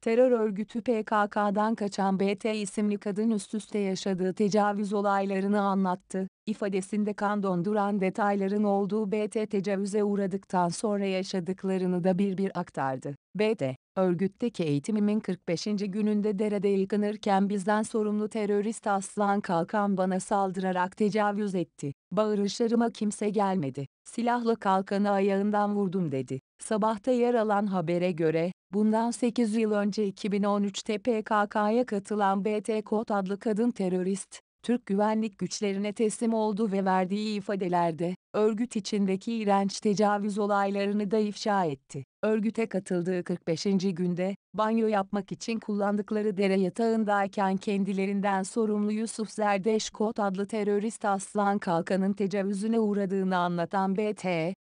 terör örgütü PKK'dan kaçan BT isimli kadın üst üste yaşadığı tecavüz olaylarını anlattı ifadesinde kan donduran detayların olduğu BT tecavüze uğradıktan sonra yaşadıklarını da bir bir aktardı. BT, örgütteki eğitimimin 45. gününde derede yıkanırken bizden sorumlu terörist Aslan Kalkan bana saldırarak tecavüz etti. Bağırışlarıma kimse gelmedi. Silahlı kalkanı ayağından vurdum dedi. Sabahta yer alan habere göre, bundan 8 yıl önce 2013 PKK'ya katılan BT Kot adlı kadın terörist, Türk güvenlik güçlerine teslim oldu ve verdiği ifadelerde, örgüt içindeki iğrenç tecavüz olaylarını da ifşa etti. Örgüte katıldığı 45. günde, banyo yapmak için kullandıkları dere yatağındayken kendilerinden sorumlu Yusuf Zerdeşkot adlı terörist Aslan Kalkan'ın tecavüzüne uğradığını anlatan BT,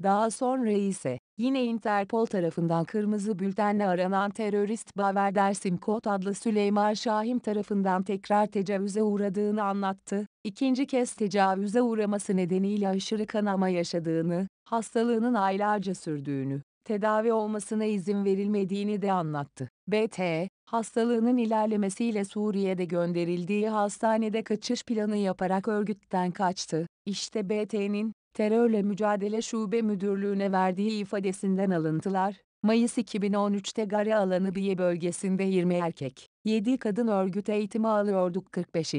daha sonra ise, yine Interpol tarafından kırmızı bültenle aranan terörist Baver Simkot adlı Süleyman Şahim tarafından tekrar tecavüze uğradığını anlattı. İkinci kez tecavüze uğraması nedeniyle aşırı kanama yaşadığını, hastalığının aylarca sürdüğünü, tedavi olmasına izin verilmediğini de anlattı. BT, hastalığının ilerlemesiyle Suriye'de gönderildiği hastanede kaçış planı yaparak örgütten kaçtı. İşte BT'nin, Terörle Mücadele Şube Müdürlüğü'ne verdiği ifadesinden alıntılar, Mayıs 2013'te Gare Alanı Biye bölgesinde 20 erkek, 7 kadın örgüt eğitimi alıyorduk 45.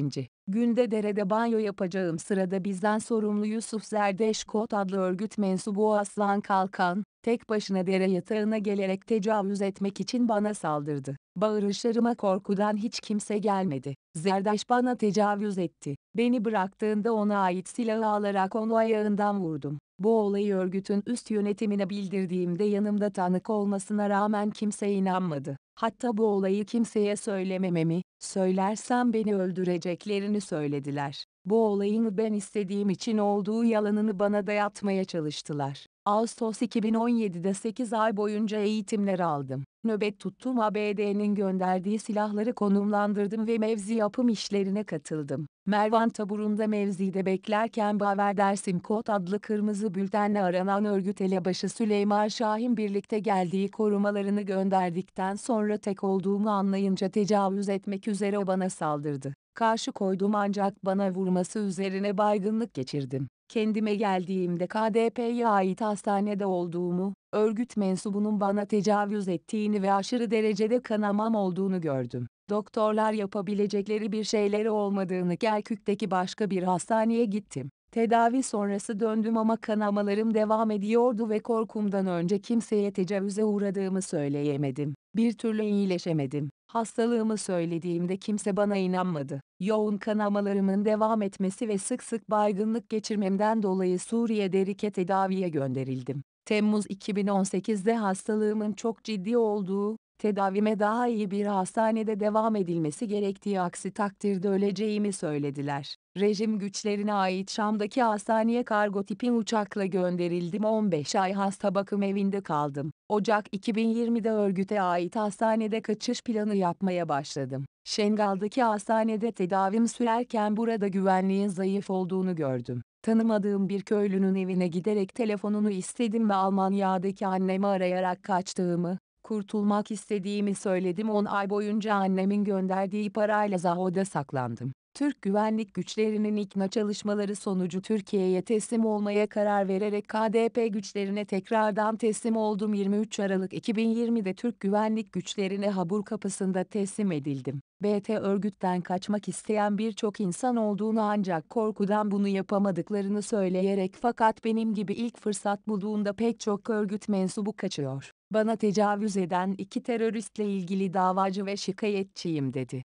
Günde derede banyo yapacağım sırada bizden sorumlu Yusuf Zerdeş Kot adlı örgüt mensubu Aslan Kalkan, tek başına dere yatağına gelerek tecavüz etmek için bana saldırdı. Bağırışlarıma korkudan hiç kimse gelmedi. Zerdaş bana tecavüz etti. Beni bıraktığında ona ait silahı alarak onu ayağından vurdum. Bu olayı örgütün üst yönetimine bildirdiğimde yanımda tanık olmasına rağmen kimse inanmadı. Hatta bu olayı kimseye söylemememi, söylersem beni öldüreceklerini söylediler. Bu olayın ben istediğim için olduğu yalanını bana dayatmaya çalıştılar. Ağustos 2017'de 8 ay boyunca eğitimler aldım. Nöbet tuttum ABD'nin gönderdiği silahları konumlandırdım ve mevzi yapım işlerine katıldım. Mervan taburunda mevzide beklerken Baver Dersim Kod adlı kırmızı bültenle aranan örgüt elebaşı Süleyman Şahin birlikte geldiği korumalarını gönderdikten sonra tek olduğumu anlayınca tecavüz etmek üzere bana saldırdı. Karşı koydum ancak bana vurması üzerine baygınlık geçirdim. Kendime geldiğimde KDP'ye ait hastanede olduğumu, örgüt mensubunun bana tecavüz ettiğini ve aşırı derecede kanamam olduğunu gördüm. Doktorlar yapabilecekleri bir şeyleri olmadığını Kerkük'teki başka bir hastaneye gittim. Tedavi sonrası döndüm ama kanamalarım devam ediyordu ve korkumdan önce kimseye tecavüze uğradığımı söyleyemedim. Bir türlü iyileşemedim. Hastalığımı söylediğimde kimse bana inanmadı. Yoğun kanamalarımın devam etmesi ve sık sık baygınlık geçirmemden dolayı Suriye derike tedaviye gönderildim. Temmuz 2018'de hastalığımın çok ciddi olduğu, tedavime daha iyi bir hastanede devam edilmesi gerektiği aksi takdirde öleceğimi söylediler. Rejim güçlerine ait Şam'daki hastaneye kargo tipi uçakla gönderildim 15 ay hasta bakım evinde kaldım. Ocak 2020'de örgüte ait hastanede kaçış planı yapmaya başladım. Şengal'daki hastanede tedavim sürerken burada güvenliğin zayıf olduğunu gördüm. Tanımadığım bir köylünün evine giderek telefonunu istedim ve Almanya'daki annemi arayarak kaçtığımı, Kurtulmak istediğimi söyledim 10 ay boyunca annemin gönderdiği parayla Zaho'da saklandım. Türk güvenlik güçlerinin ikna çalışmaları sonucu Türkiye'ye teslim olmaya karar vererek KDP güçlerine tekrardan teslim oldum 23 Aralık 2020'de Türk güvenlik güçlerine Habur kapısında teslim edildim. BT örgütten kaçmak isteyen birçok insan olduğunu ancak korkudan bunu yapamadıklarını söyleyerek fakat benim gibi ilk fırsat bulduğunda pek çok örgüt mensubu kaçıyor. Bana tecavüz eden iki teröristle ilgili davacı ve şikayetçiyim dedi.